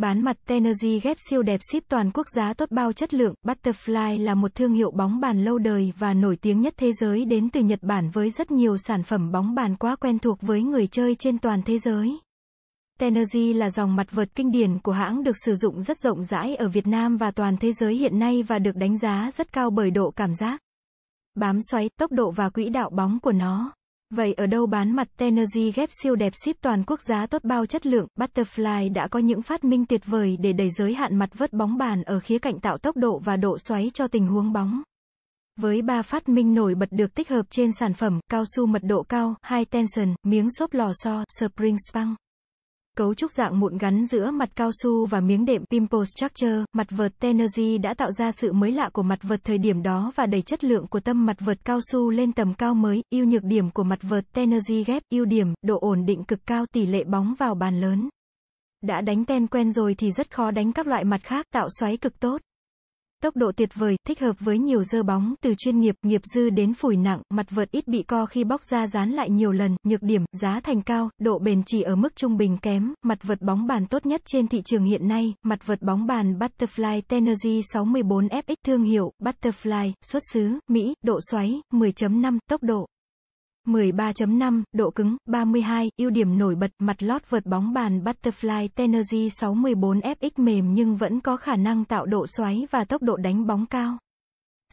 bán mặt Tennessee ghép siêu đẹp ship toàn quốc giá tốt bao chất lượng. Butterfly là một thương hiệu bóng bàn lâu đời và nổi tiếng nhất thế giới đến từ Nhật Bản với rất nhiều sản phẩm bóng bàn quá quen thuộc với người chơi trên toàn thế giới. Tenergy là dòng mặt vợt kinh điển của hãng được sử dụng rất rộng rãi ở Việt Nam và toàn thế giới hiện nay và được đánh giá rất cao bởi độ cảm giác, bám xoáy, tốc độ và quỹ đạo bóng của nó. Vậy ở đâu bán mặt Tenergy ghép siêu đẹp ship toàn quốc giá tốt bao chất lượng, Butterfly đã có những phát minh tuyệt vời để đẩy giới hạn mặt vớt bóng bàn ở khía cạnh tạo tốc độ và độ xoáy cho tình huống bóng. Với ba phát minh nổi bật được tích hợp trên sản phẩm, cao su mật độ cao, high tension, miếng xốp lò xo, spring spang. Cấu trúc dạng mụn gắn giữa mặt cao su và miếng đệm pimple structure, mặt vợt Tennessee đã tạo ra sự mới lạ của mặt vợt thời điểm đó và đẩy chất lượng của tâm mặt vợt cao su lên tầm cao mới. Ưu nhược điểm của mặt vợt Tennessee ghép, ưu điểm, độ ổn định cực cao tỷ lệ bóng vào bàn lớn. Đã đánh ten quen rồi thì rất khó đánh các loại mặt khác, tạo xoáy cực tốt tốc độ tuyệt vời, thích hợp với nhiều dơ bóng, từ chuyên nghiệp, nghiệp dư đến phủi nặng, mặt vợt ít bị co khi bóc ra dán lại nhiều lần, nhược điểm, giá thành cao, độ bền chỉ ở mức trung bình kém, mặt vợt bóng bàn tốt nhất trên thị trường hiện nay, mặt vợt bóng bàn Butterfly Tenergy 64FX, thương hiệu, Butterfly, xuất xứ, Mỹ, độ xoáy, 10.5, tốc độ. 13.5, độ cứng, 32, ưu điểm nổi bật, mặt lót vượt bóng bàn Butterfly Tenergy 614 FX mềm nhưng vẫn có khả năng tạo độ xoáy và tốc độ đánh bóng cao.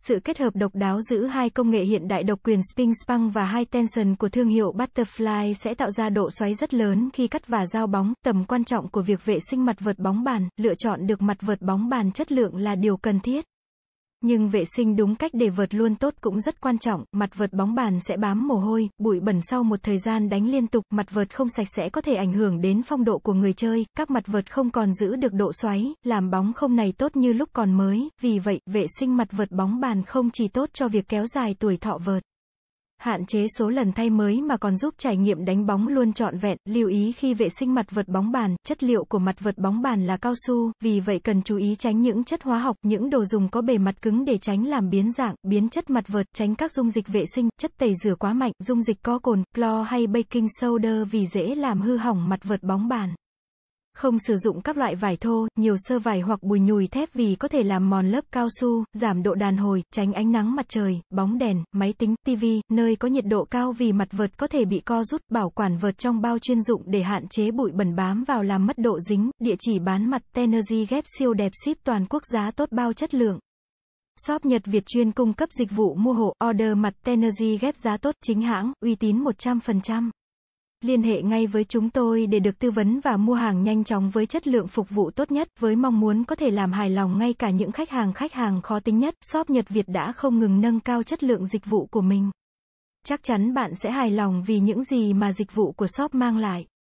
Sự kết hợp độc đáo giữa hai công nghệ hiện đại độc quyền Spin Spang và hai Tension của thương hiệu Butterfly sẽ tạo ra độ xoáy rất lớn khi cắt và giao bóng. Tầm quan trọng của việc vệ sinh mặt vượt bóng bàn, lựa chọn được mặt vượt bóng bàn chất lượng là điều cần thiết. Nhưng vệ sinh đúng cách để vợt luôn tốt cũng rất quan trọng, mặt vợt bóng bàn sẽ bám mồ hôi, bụi bẩn sau một thời gian đánh liên tục, mặt vợt không sạch sẽ có thể ảnh hưởng đến phong độ của người chơi, các mặt vợt không còn giữ được độ xoáy, làm bóng không này tốt như lúc còn mới, vì vậy, vệ sinh mặt vợt bóng bàn không chỉ tốt cho việc kéo dài tuổi thọ vợt. Hạn chế số lần thay mới mà còn giúp trải nghiệm đánh bóng luôn trọn vẹn, lưu ý khi vệ sinh mặt vợt bóng bàn, chất liệu của mặt vợt bóng bàn là cao su, vì vậy cần chú ý tránh những chất hóa học, những đồ dùng có bề mặt cứng để tránh làm biến dạng, biến chất mặt vợt, tránh các dung dịch vệ sinh, chất tẩy rửa quá mạnh, dung dịch có cồn, clo hay baking soda vì dễ làm hư hỏng mặt vợt bóng bàn. Không sử dụng các loại vải thô, nhiều sơ vải hoặc bùi nhùi thép vì có thể làm mòn lớp cao su, giảm độ đàn hồi, tránh ánh nắng mặt trời, bóng đèn, máy tính, TV, nơi có nhiệt độ cao vì mặt vợt có thể bị co rút, bảo quản vợt trong bao chuyên dụng để hạn chế bụi bẩn bám vào làm mất độ dính, địa chỉ bán mặt Tenergy ghép siêu đẹp ship toàn quốc giá tốt bao chất lượng. Shop Nhật Việt chuyên cung cấp dịch vụ mua hộ, order mặt Tenergy ghép giá tốt, chính hãng, uy tín 100%. Liên hệ ngay với chúng tôi để được tư vấn và mua hàng nhanh chóng với chất lượng phục vụ tốt nhất, với mong muốn có thể làm hài lòng ngay cả những khách hàng khách hàng khó tính nhất. Shop Nhật Việt đã không ngừng nâng cao chất lượng dịch vụ của mình. Chắc chắn bạn sẽ hài lòng vì những gì mà dịch vụ của shop mang lại.